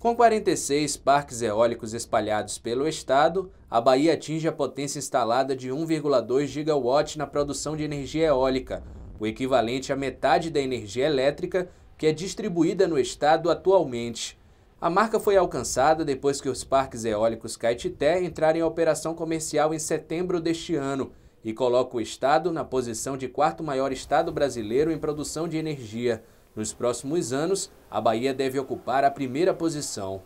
Com 46 parques eólicos espalhados pelo estado, a Bahia atinge a potência instalada de 1,2 gigawatt na produção de energia eólica, o equivalente à metade da energia elétrica que é distribuída no estado atualmente. A marca foi alcançada depois que os parques eólicos Caetité entraram em operação comercial em setembro deste ano e coloca o estado na posição de quarto maior estado brasileiro em produção de energia. Nos próximos anos, a Bahia deve ocupar a primeira posição